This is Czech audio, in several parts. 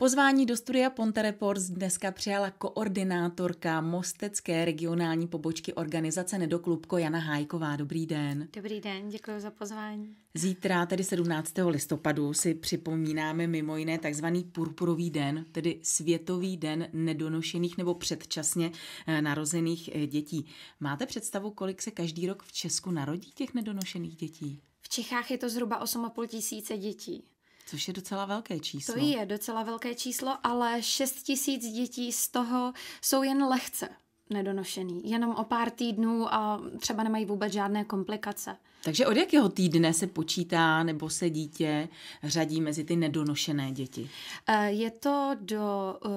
Pozvání do studia Ponte Reports dneska přijala koordinátorka Mostecké regionální pobočky organizace Nedoklubko Jana Hájková. Dobrý den. Dobrý den, děkuji za pozvání. Zítra, tedy 17. listopadu, si připomínáme mimo jiné takzvaný purpurový den, tedy Světový den nedonošených nebo předčasně eh, narozených eh, dětí. Máte představu, kolik se každý rok v Česku narodí těch nedonošených dětí? V Čechách je to zhruba 8,5 tisíce dětí. Což je docela velké číslo. To je docela velké číslo, ale 6 tisíc dětí z toho jsou jen lehce nedonošený. Jenom o pár týdnů a třeba nemají vůbec žádné komplikace. Takže od jakého týdne se počítá nebo se dítě řadí mezi ty nedonošené děti? Eh, je to do...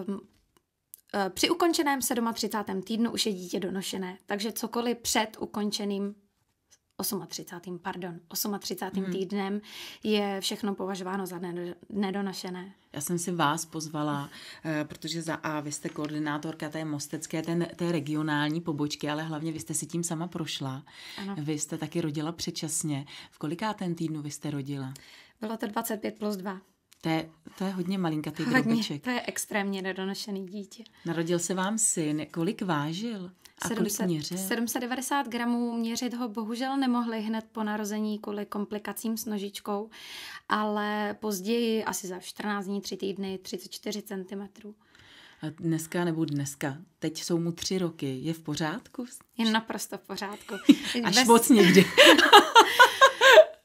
Um, při ukončeném 37. týdnu už je dítě donošené, takže cokoliv před ukončeným 38. pardon, 38. Hmm. týdnem je všechno považováno za nedonašené. Já jsem si vás pozvala, eh, protože za A vy jste koordinátorka té mostecké, té, té regionální pobočky, ale hlavně vy jste si tím sama prošla. Ano. Vy jste taky rodila předčasně. V koliká ten týdnu vy jste rodila? Bylo to 25 plus 2. To je, to je hodně malinka hodně, drobeček. to je extrémně nedonošený dítě. Narodil se vám syn. Kolik vážil? 700, 790 gramů měřit ho bohužel nemohli hned po narození kvůli komplikacím s nožičkou, ale později, asi za 14 dní, 3 týdny, 34 cm. A dneska nebo dneska, teď jsou mu tři roky, je v pořádku? Je naprosto v pořádku. Až Bez... moc někdy.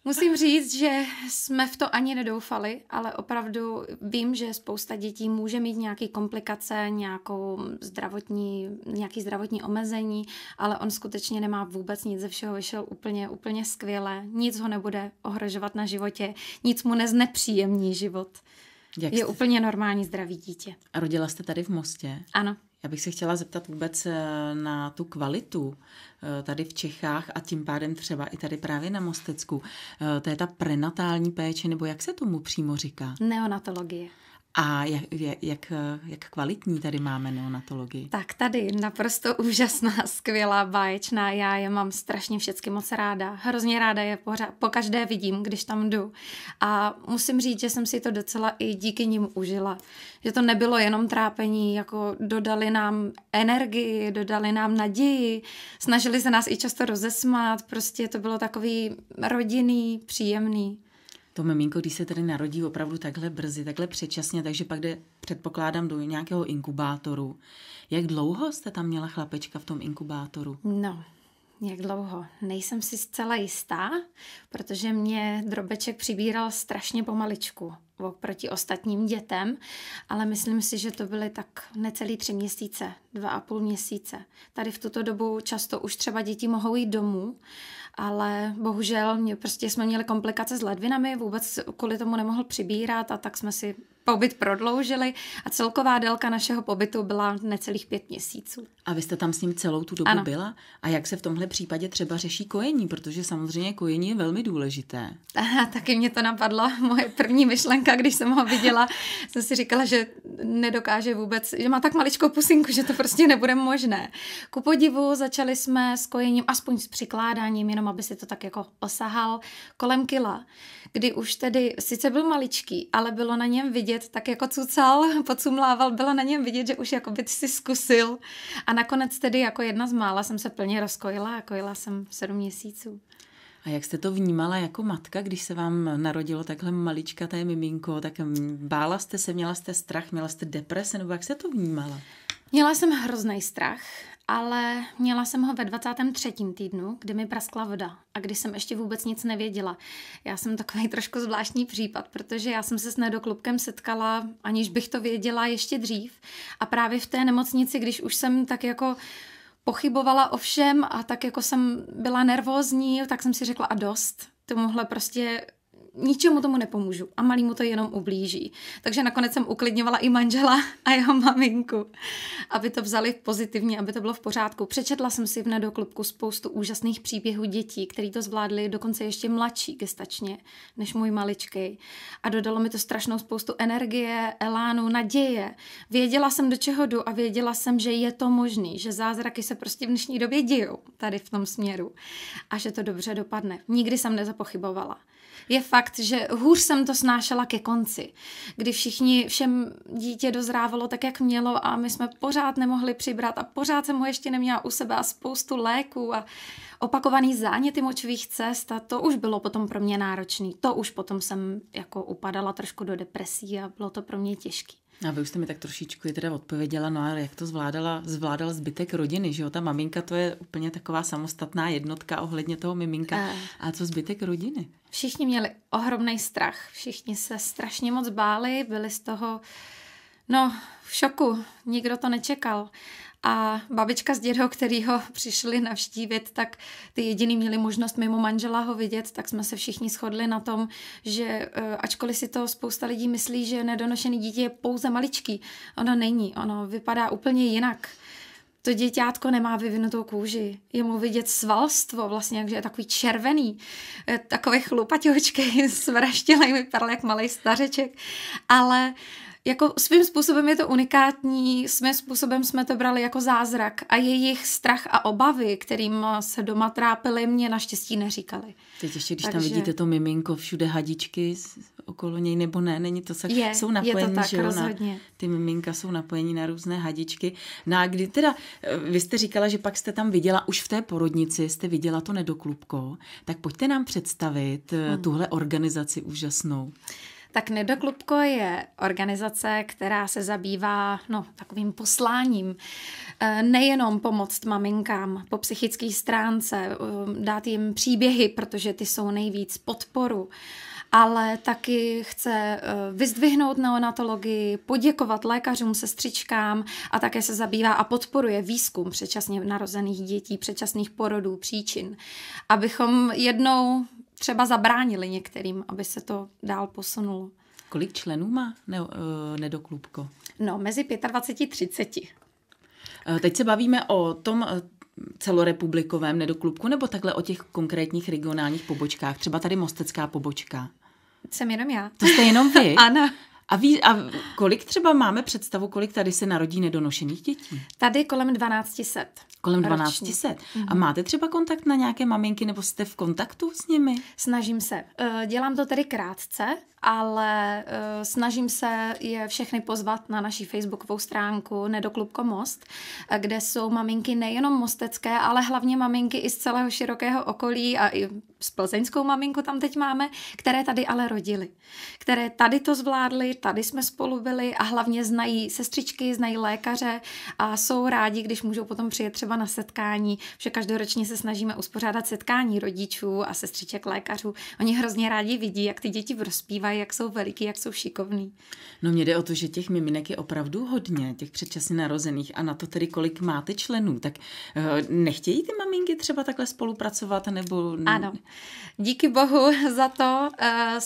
Musím říct, že jsme v to ani nedoufali, ale opravdu vím, že spousta dětí může mít nějaké komplikace, nějakou zdravotní, nějaký zdravotní omezení, ale on skutečně nemá vůbec nic ze všeho, vyšel úplně, úplně skvěle, nic ho nebude ohrožovat na životě, nic mu neznepříjemní život. Jak je jste... úplně normální zdravý dítě. A rodila jste tady v Mostě? Ano. Já bych se chtěla zeptat vůbec eh, na tu kvalitu eh, tady v Čechách a tím pádem třeba i tady právě na Mostecku. Eh, to je ta prenatální péče, nebo jak se tomu přímo říká? Neonatologie. A jak, jak, jak kvalitní tady máme neonatologii? Tak tady naprosto úžasná, skvělá, báječná. Já je mám strašně všecky moc ráda. Hrozně ráda je pořád, po každé vidím, když tam jdu. A musím říct, že jsem si to docela i díky nim užila. Že to nebylo jenom trápení, jako dodali nám energii, dodali nám naději, snažili se nás i často rozesmát. Prostě to bylo takový rodinný, příjemný to miminko, když se tedy narodí opravdu takhle brzy, takhle předčasně, takže pak jde, předpokládám, do nějakého inkubátoru. Jak dlouho jste tam měla chlapečka v tom inkubátoru? No, jak dlouho? Nejsem si zcela jistá, protože mě drobeček přibíral strašně pomaličku oproti ostatním dětem, ale myslím si, že to byly tak necelý tři měsíce, dva a půl měsíce. Tady v tuto dobu často už třeba děti mohou jít domů ale bohužel mě, prostě jsme měli komplikace s ledvinami, vůbec kvůli tomu nemohl přibírat a tak jsme si pobyt prodloužili a celková délka našeho pobytu byla necelých pět měsíců. A vy jste tam s ním celou tu dobu ano. byla? A jak se v tomhle případě třeba řeší kojení? Protože samozřejmě kojení je velmi důležité. Aha, taky mě to napadlo. Moje první myšlenka, když jsem ho viděla, jsem si říkala, že nedokáže vůbec, že má tak maličkou pusinku, že to prostě nebude možné. Ku podivu začali jsme s kojením, aspoň s přikládáním, jenom aby si to tak jako osahal, kolem kila, kdy už tedy sice byl maličký, ale bylo na něm vidět, vidět, tak jako cucal, pocumlával, bylo na něm vidět, že už jako by si zkusil. A nakonec tedy jako jedna z mála jsem se plně rozkojila a kojila jsem sedm měsíců. A jak jste to vnímala jako matka, když se vám narodilo takhle maličkaté miminko, tak bála jste se, měla jste strach, měla jste deprese, nebo jak jste to vnímala? Měla jsem hrozný strach ale měla jsem ho ve 23. týdnu, kdy mi praskla voda a když jsem ještě vůbec nic nevěděla. Já jsem takový trošku zvláštní případ, protože já jsem se s nedoklubkem setkala, aniž bych to věděla ještě dřív. A právě v té nemocnici, když už jsem tak jako pochybovala o všem a tak jako jsem byla nervózní, tak jsem si řekla a dost, tomuhle prostě ničemu tomu nepomůžu a malý mu to jenom ublíží. Takže nakonec jsem uklidňovala i manžela a jeho maminku, aby to vzali pozitivně, aby to bylo v pořádku. Přečetla jsem si v nedoklubku spoustu úžasných příběhů dětí, který to zvládli dokonce ještě mladší gestačně než můj maličkej. A dodalo mi to strašnou spoustu energie, elánu, naděje. Věděla jsem, do čeho jdu a věděla jsem, že je to možný, že zázraky se prostě v dnešní době dějou tady v tom směru a že to dobře dopadne. Nikdy jsem nezapochybovala je fakt, že hůř jsem to snášela ke konci, kdy všichni, všem dítě dozrávalo tak, jak mělo a my jsme pořád nemohli přibrat a pořád jsem ho ještě neměla u sebe a spoustu léků a opakovaný záněty močových cest a to už bylo potom pro mě náročný. To už potom jsem jako upadala trošku do depresí a bylo to pro mě těžké. A vy už jste mi tak trošičku je teda odpověděla, no a jak to zvládala, zvládal zbytek rodiny, že jo? Ta maminka to je úplně taková samostatná jednotka ohledně toho miminka. Eh. a co zbytek rodiny? Všichni měli ohromný strach, všichni se strašně moc báli, byli z toho, no, v šoku, nikdo to nečekal a babička s dědou, který ho přišli navštívit, tak ty jediný měli možnost mimo manžela ho vidět, tak jsme se všichni shodli na tom, že e, ačkoliv si to spousta lidí myslí, že nedonošený dítě je pouze maličký, ono není, ono vypadá úplně jinak. To děťátko nemá vyvinutou kůži, je mu vidět svalstvo, vlastně, takže je takový červený, e, takový chlupaťočkej s vypadal jak malý stařeček, ale uh, jako svým způsobem je to unikátní, svým způsobem jsme to brali jako zázrak a jejich strach a obavy, kterým se doma trápili, mě naštěstí neříkali. Teď ještě, když Takže... tam vidíte to miminko, všude hadičky okolo něj, nebo ne, není to tak, je, jsou napojení, je to tak, že rozhodně. Na, ty miminka jsou napojení na různé hadičky. No a kdy teda, eh, vy jste říkala, že pak jste tam viděla, už v té porodnici jste viděla to nedoklubko, tak pojďte nám představit eh, hmm. tuhle organizaci úžasnou. Tak Nedoklubko je organizace, která se zabývá no, takovým posláním. Eh, nejenom pomoct maminkám po psychické stránce, eh, dát jim příběhy, protože ty jsou nejvíc podporu, ale taky chce eh, vyzdvihnout neonatologii, poděkovat lékařům, sestřičkám a také se zabývá a podporuje výzkum předčasně narozených dětí, předčasných porodů, příčin, abychom jednou třeba zabránili některým, aby se to dál posunulo. Kolik členů má ne, uh, nedoklubko? No, mezi 25 a 30. teď se bavíme o tom eh, celorepublikovém nedoklubku nebo takhle o těch konkrétních regionálních pobočkách, třeba tady mostecká pobočka. Jsem jenom já. To jste jenom vy? ano. A, ví, a kolik třeba máme představu, kolik tady se narodí nedonošených dětí? Tady kolem 1200. Kolem 1200. A mhm. máte třeba kontakt na nějaké maminky nebo jste v kontaktu s nimi? Snažím se. Eh, dělám to tedy krátce, ale uh, snažím se je všechny pozvat na naší facebookovou stránku Nedoklubko Most, eh, kde jsou maminky nejenom mostecké, ale hlavně maminky i z celého širokého okolí a i s plzeňskou maminku tam teď máme, které tady ale rodily, které tady to zvládly, tady jsme spolu byli a hlavně znají sestřičky, znají lékaře a jsou rádi, když můžou potom přijet třeba na setkání, že každoročně se snažíme uspořádat setkání rodičů a sestřiček lékařů. Oni hrozně rádi vidí, jak ty děti rozpívají vydávají, jak jsou veliký, jak jsou šikovný. No mě jde o to, že těch miminek je opravdu hodně, těch předčasně narozených a na to tedy, kolik máte členů, tak eh, nechtějí ty maminky třeba takhle spolupracovat nebo... Ano, díky bohu za to. Eh,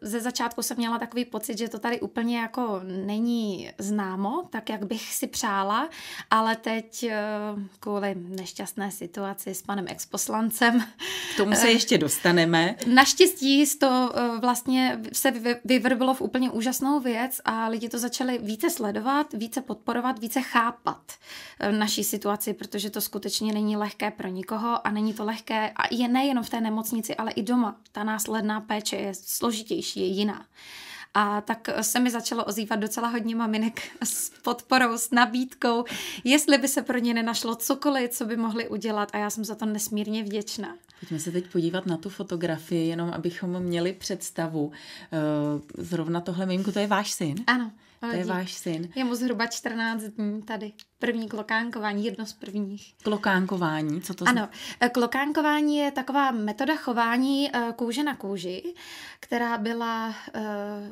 ze začátku jsem měla takový pocit, že to tady úplně jako není známo, tak jak bych si přála, ale teď eh, kvůli nešťastné situaci s panem exposlancem. K tomu se ještě dostaneme. Naštěstí to vlastně se vyvrbilo v úplně úžasnou věc a lidi to začali více sledovat, více podporovat, více chápat eh, naší situaci, protože to skutečně není lehké pro nikoho a není to lehké a je nejenom v té nemocnici, ale i doma. Ta následná péče je složitější, je jiná. A tak se mi začalo ozývat docela hodně maminek s podporou, s nabídkou, jestli by se pro ně nenašlo cokoliv, co by mohli udělat a já jsem za to nesmírně vděčná. Pojďme se teď podívat na tu fotografii, jenom abychom měli představu. Eh, zrovna tohle mimku, to je váš syn? Ano. To je váš syn. Je mu zhruba 14 dní tady. První klokánkování, jedno z prvních. Klokánkování, co to znamená? Ano, e, klokánkování je taková metoda chování e, kůže na kůži, která byla e,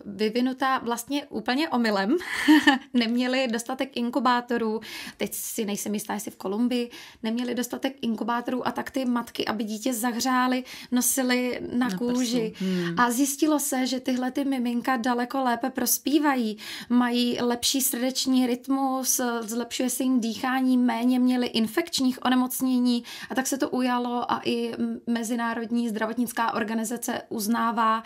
vyvinutá vlastně úplně omylem. neměli dostatek inkubátorů, teď si nejsem jistá, jestli v Kolumbii, neměli dostatek inkubátorů a tak ty matky, aby dítě zahřály, nosily na, na kůži. Hmm. A zjistilo se, že tyhle ty miminka daleko lépe prospívají, mají lepší srdeční rytmus, zlepšuje svým dýchání méně měli infekčních onemocnění a tak se to ujalo a i Mezinárodní zdravotnická organizace uznává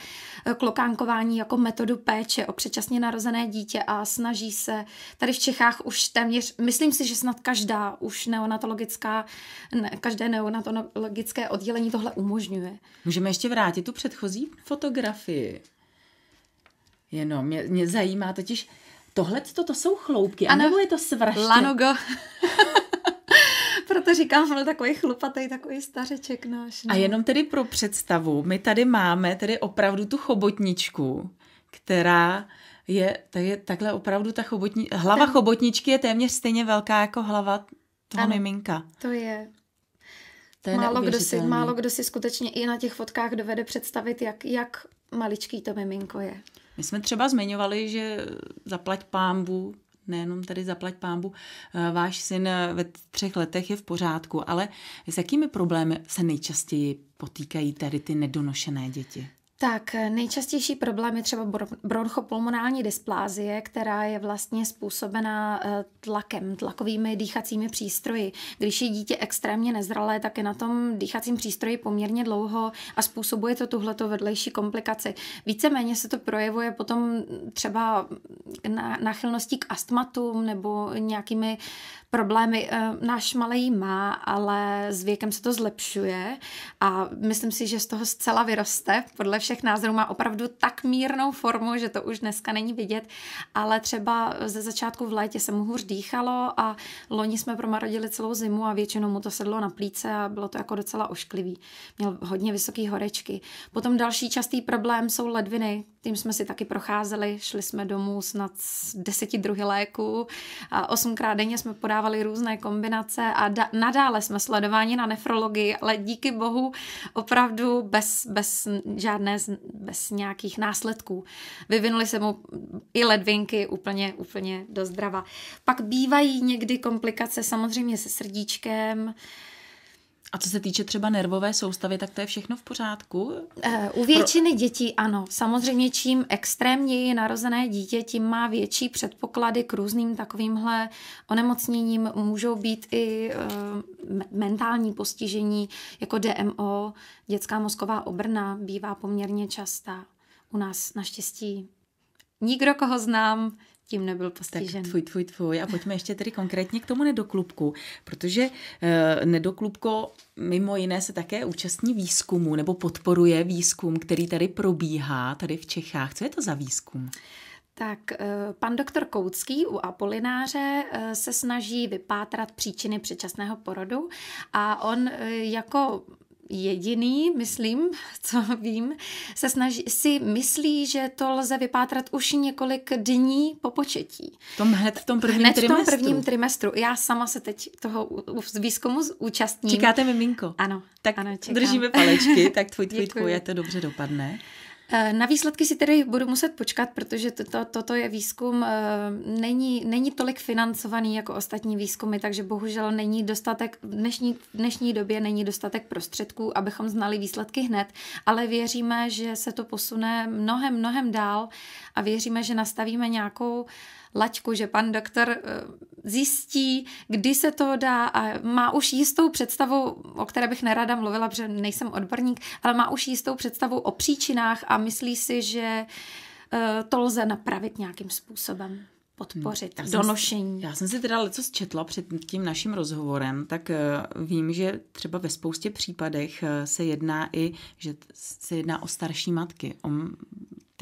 eh, klokánkování jako metodu péče o předčasně narozené dítě a snaží se tady v Čechách už téměř, myslím si, že snad každá už neonatologická, ne, každé neonatologické oddělení tohle umožňuje. Můžeme ještě vrátit tu předchozí fotografii. Jenom mě, mě zajímá totiž, tohle to, to jsou chloupky, ano, nebo je to svraště? Lanugo. Proto říkám, byl takový chlupatý, takový stařeček náš. No. A jenom tedy pro představu, my tady máme tedy opravdu tu chobotničku, která je, tak je takhle opravdu ta chobotni, hlava Ten... chobotničky je téměř stejně velká jako hlava toho ano, miminka. To je. To je málo, kdo si, málo kdo si skutečně i na těch fotkách dovede představit, jak, jak maličký to miminko je. My jsme třeba zmiňovali, že zaplať pámbu, nejenom tady zaplať pámbu, eh, váš syn eh, ve třech letech je v pořádku, ale s jakými problémy se nejčastěji potýkají tady ty nedonošené děti? Tak eh, nejčastější problém je třeba bronchopulmonální dysplázie, která je vlastně způsobená eh, tlakem, tlakovými dýchacími přístroji. Když je dítě extrémně nezralé, tak je na tom dýchacím přístroji poměrně dlouho a způsobuje to tuhleto vedlejší komplikaci. Víceméně se to projevuje potom třeba náchylností k astmatům nebo nějakými Problémy uh, náš malý má, ale s věkem se to zlepšuje a myslím si, že z toho zcela vyroste. Podle všech názorů má opravdu tak mírnou formu, že to už dneska není vidět, ale třeba ze začátku v létě se mu hůř dýchalo a loni jsme promarodili celou zimu a většinou mu to sedlo na plíce a bylo to jako docela ošklivý. Měl hodně vysoký horečky. Potom další častý problém jsou ledviny. Tím jsme si taky procházeli, šli jsme domů snad deseti druhy léku a osmkrát denně jsme podávali dávali různé kombinace a da- nadále jsme sledováni na nefrologii, ale díky bohu opravdu bez, bez žádné, bez nějakých následků. Vyvinuli se mu i ledvinky úplně, úplně do zdrava. Pak bývají někdy komplikace samozřejmě se srdíčkem, a co se týče třeba nervové soustavy, tak to je všechno v pořádku? Eh, u většiny Pro... dětí ano. Samozřejmě čím extrémněji narozené dítě, tím má větší předpoklady k různým takovýmhle onemocněním. Můžou být i e, mentální postižení, jako DMO, dětská mozková obrna bývá poměrně častá. U nás naštěstí nikdo, koho znám, tím nebyl postižen. Tak tvůj, tvůj, tvůj. A pojďme ještě tedy konkrétně k tomu nedoklubku, protože e, nedoklubko mimo jiné se také účastní výzkumu nebo podporuje výzkum, který tady probíhá tady v Čechách. Co je to za výzkum? Tak eh, pan doktor Koucký u Apolináře eh, se snaží vypátrat příčiny předčasného porodu a on jako jediný, myslím, co vím, se snaží, si myslí, že to lze vypátrat už několik dní po početí. Tom hned v tom prvním hned trimestru. v tom prvním trimestru. Já sama se teď toho výzkumu zúčastním. Čekáte miminko. Ano. Tak ano, držíme palečky, tak tvůj tvůj, tvůj, je to dobře dopadne. Eh, na výsledky si tedy budu muset počkat, protože toto, toto je výzkum, eh, není, není tolik financovaný jako ostatní výzkumy, takže bohužel není dostatek, v dnešní, v dnešní době není dostatek prostředků, abychom znali výsledky hned, ale věříme, že se to posune mnohem, mnohem dál a věříme, že nastavíme nějakou laťku, že pan doktor eh, zjistí, kdy se to dá a má už jistou představu, o které bych nerada mluvila, protože nejsem odborník, ale má už jistou představu o příčinách a myslí si, že eh, to lze napravit nějakým způsobem podpořit hmm, donošení. já jsem si teda leco zčetla před tím naším rozhovorem, tak eh, vím, že třeba ve spoustě případech eh, se jedná i, že se jedná o starší matky, o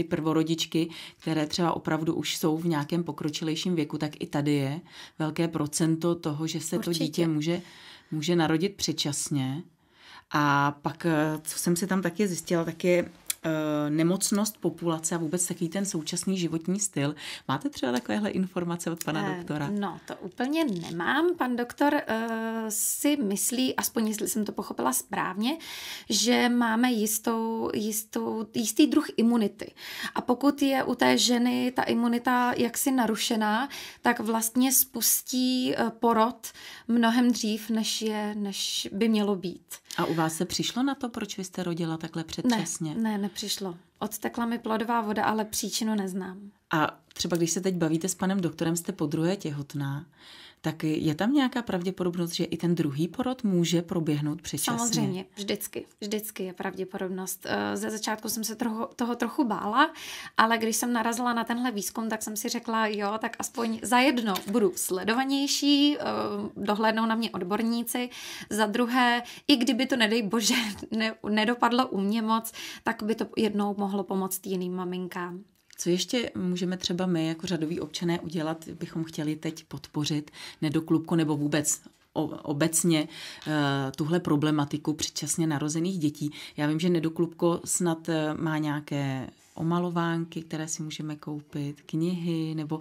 ty prvorodičky, které třeba opravdu už jsou v nějakém pokročilejším věku, tak i tady je velké procento toho, že se Určitě. to dítě může, může narodit předčasně. A pak, eh, co jsem si tam taky zjistila, tak je Eh, nemocnost populace a vůbec takový ten současný životní styl. Máte třeba takovéhle informace od pana eh, doktora? No, to úplně nemám. Pan doktor eh, si myslí, aspoň jestli jsem to pochopila správně, že máme jistou, jistou, jistý druh imunity. A pokud je u té ženy ta imunita jaksi narušená, tak vlastně spustí porod mnohem dřív, než, je, než by mělo být. A u vás se přišlo na to, proč vy jste rodila takhle předčasně? Ne, ne nepřišlo. Odtekla mi plodová voda, ale příčinu neznám. A třeba když se teď bavíte s panem doktorem, jste po druhé těhotná, tak je tam nějaká pravděpodobnost, že i ten druhý porod může proběhnout předčasně? Samozřejmě, vždycky. Vždycky je pravděpodobnost. Eh, ze začátku jsem se troho, toho trochu bála, ale když jsem narazila na tenhle výzkum, tak jsem si řekla, jo, tak aspoň za jedno budu sledovanější, eh, dohlédnou na mě odborníci, za druhé, i kdyby to, nedej bože, ne, nedopadlo u mě moc, tak by to jednou mohlo mohlo pomoct jiným maminkám. Co ještě můžeme třeba my jako řadoví občané udělat, bychom chtěli teď podpořit nedoklubku nebo vůbec obecně eh, tuhle problematiku předčasně narozených dětí. Já vím, že Nedoklubko snad eh, má nějaké omalovánky, které si můžeme koupit, knihy, nebo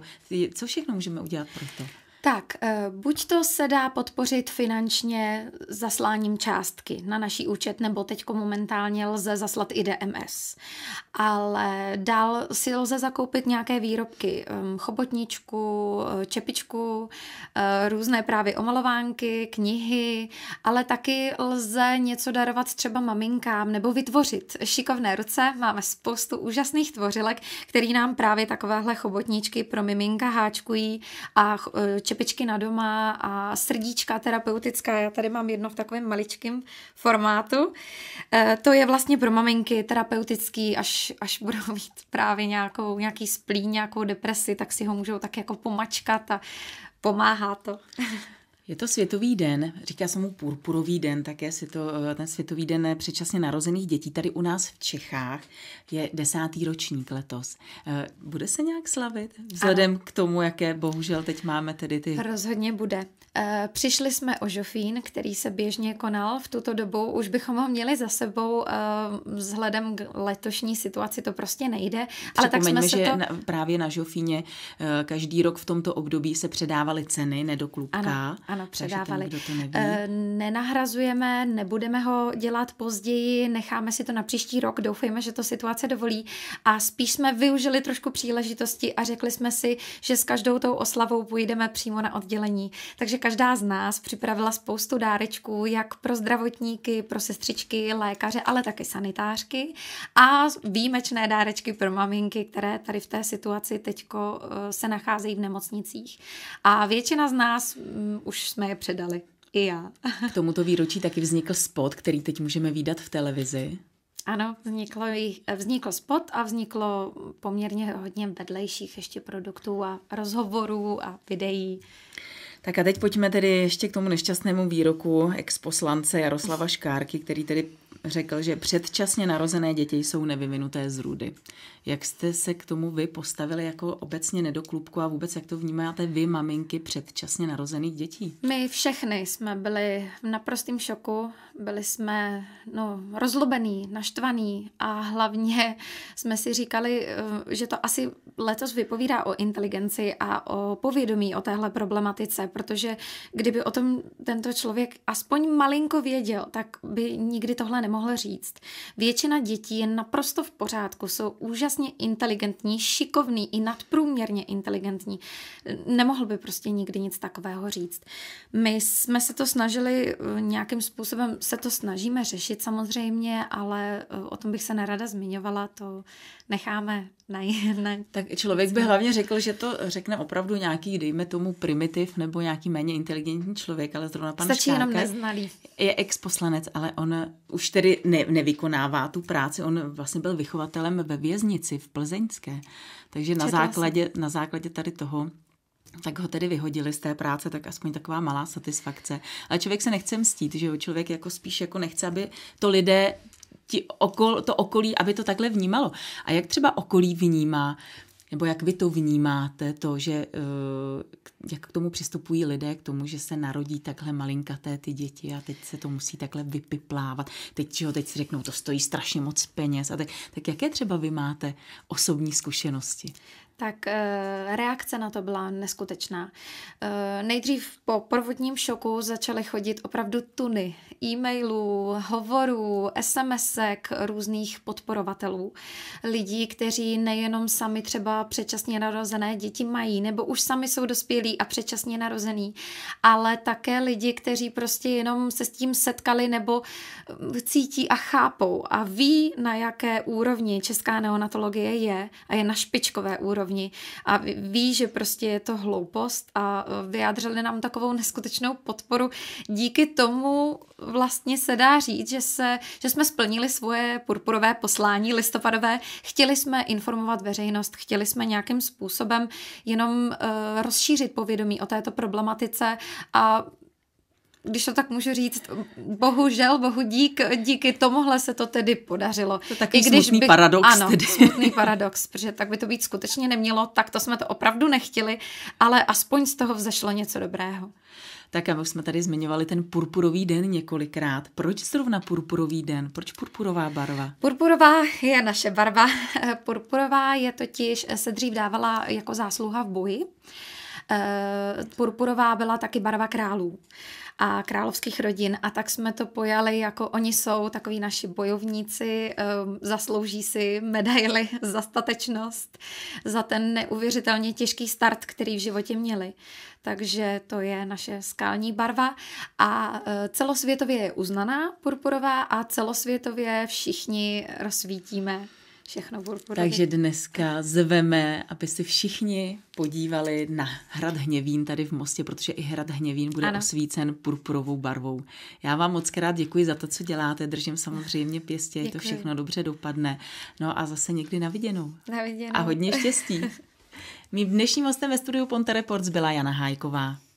co všechno můžeme udělat pro to? Tak, eh, buď to se dá podpořit finančně zasláním částky na naší účet, nebo teď momentálně lze zaslat i DMS. Ale dál si lze zakoupit nějaké výrobky, ehm, chobotničku, eh, čepičku, eh, různé právě omalovánky, knihy, ale taky lze něco darovat třeba maminkám nebo vytvořit šikovné ruce. Máme spoustu úžasných tvořilek, který nám právě takovéhle chobotničky pro miminka háčkují a čepičky na doma a srdíčka terapeutická. Já tady mám jedno v takovém maličkém formátu. E, to je vlastně pro maminky terapeutický, až, až budou mít právě nějakou, nějaký splín, nějakou depresi, tak si ho můžou tak jako pomačkat a pomáhá to. Je to Světový den, říká se mu Purpurový den, také si to, eh, ten Světový den eh, předčasně narozených dětí tady u nás v Čechách je desátý ročník letos. Eh, bude se nějak slavit vzhledem ano. k tomu, jaké bohužel teď máme tedy ty... Rozhodně bude. Přišli jsme o Žofín, který se běžně konal v tuto dobu, už bychom ho měli za sebou, vzhledem k letošní situaci to prostě nejde. Ale tak jsme že to... právě na Žofíně každý rok v tomto období se předávaly ceny nedoklubka. Ano, ano ano, předávali. Takže ten, kdo to neví. Eh, nenahrazujeme, nebudeme ho dělat později, necháme si to na příští rok, doufejme, že to situace dovolí a spíš jsme využili trošku příležitosti a řekli jsme si, že s každou tou oslavou půjdeme přímo na oddělení. Takže každá z nás připravila spoustu dárečků, jak pro zdravotníky, pro sestřičky, lékaře, ale taky sanitářky a výjimečné dárečky pro maminky, které tady v té situaci teďko eh, se nacházejí v nemocnicích. A většina z nás mm, už jsme je předali. I já. K tomuto výročí taky vznikl spot, který teď můžeme výdat v televizi. Ano, vzniklo, jich, vznikl spot a vzniklo poměrně hodně vedlejších ještě produktů a rozhovorů a videí. Tak a teď pojďme tedy ještě k tomu nešťastnému výroku exposlance Jaroslava Škárky, který tedy řekl, že předčasně narozené děti jsou nevyvinuté zrůdy. Jak jste se k tomu vy postavili jako obecně nedoklubku a vůbec jak to vnímáte vy, maminky předčasně narozených dětí? My všechny jsme byli v naprostém šoku, byli jsme no, rozlobený, naštvaný a hlavně jsme si říkali, eh, že to asi letos vypovídá o inteligenci a o povědomí o téhle problematice, protože kdyby o tom tento člověk aspoň malinko věděl, tak by nikdy tohle nemohl říct. Většina dětí je naprosto v pořádku, jsou úžasné úžasně inteligentní, šikovný i nadprůměrně inteligentní. Nemohl by prostě nikdy nic takového říct. My jsme se to snažili, eh, nějakým způsobem se to snažíme řešit samozřejmě, ale eh, o tom bych se nerada zmiňovala, to necháme na jiné. Tak člověk by hlavně řekl, že to řekne opravdu nějaký, dejme tomu, primitiv nebo nějaký méně inteligentní člověk, ale zrovna pan Stačí Škárka jenom neznalý. je ex-poslanec, ale on už tedy ne, nevykonává tu práci, on vlastně byl vychovatelem ve vězni radnici v Plzeňské. Takže na základě, na základě tady toho tak ho tedy vyhodili z té práce, tak aspoň taková malá satisfakce. Ale člověk se nechce mstít, že jo? Člověk jako spíš jako nechce, aby to lidé ti okol, to okolí, aby to takhle vnímalo. A jak třeba okolí vnímá nebo jak vy to vnímáte, to, že eh, jak k tomu přistupují lidé, k tomu, že se narodí takhle malinkaté ty děti a teď se to musí takhle vypiplávat. Teď, jo, teď si řeknou, to stojí strašně moc peněz. A tak, tak jaké třeba vy máte osobní zkušenosti? tak eh, reakce na to byla neskutečná. Eh, nejdřív po prvotním šoku začaly chodit opravdu tuny e-mailů, hovorů, SMSek různých podporovatelů. Lidí, kteří nejenom sami třeba předčasně narozené děti mají, nebo už sami jsou dospělí a předčasně narozený, ale také lidi, kteří prostě jenom se s tím setkali nebo eh, cítí a chápou a ví, na jaké úrovni česká neonatologie je a je na špičkové úrovni úrovni a ví, že prostě je to hloupost a e, vyjádřili nám takovou neskutečnou podporu. Díky tomu vlastně se dá říct, že, se, že jsme splnili svoje purpurové poslání listopadové. Chtěli jsme informovat veřejnost, chtěli jsme nějakým způsobem jenom e, rozšířit povědomí o této problematice a když to tak můžu říct, bohužel, bohu dík, díky tomuhle se to tedy podařilo. To taky I když smutný bych, paradox. Ano, tedy. smutný paradox, protože tak by to být skutečně nemělo, tak to jsme to opravdu nechtěli, ale aspoň z toho vzešlo něco dobrého. Tak a jsme tady zmiňovali ten purpurový den několikrát. Proč zrovna purpurový den? Proč purpurová barva? Purpurová je naše barva. Purpurová je totiž, eh, se dřív dávala jako zásluha v boji. Eh, purpurová byla taky barva králů a královských rodin a tak jsme to pojali jako oni jsou takoví naši bojovníci, ehm, zaslouží si medaily za statečnost, za ten neuvěřitelně těžký start, který v životě měli. Takže to je naše skální barva a e, celosvětově je uznaná purpurová a celosvětově všichni rozsvítíme Všechno purpurové. Takže dneska zveme, aby si všichni podívali na Hrad Hněvín tady v Mostě, protože i Hrad Hněvín bude ano. osvícen purpurovou barvou. Já vám moc krát děkuji za to, co děláte. Držím samozřejmě pěstě, děkuji. to všechno dobře dopadne. No a zase někdy na viděnou. Na viděnou. A hodně štěstí. Mým dnešním hostem ve studiu Ponte Reports byla Jana Hájková.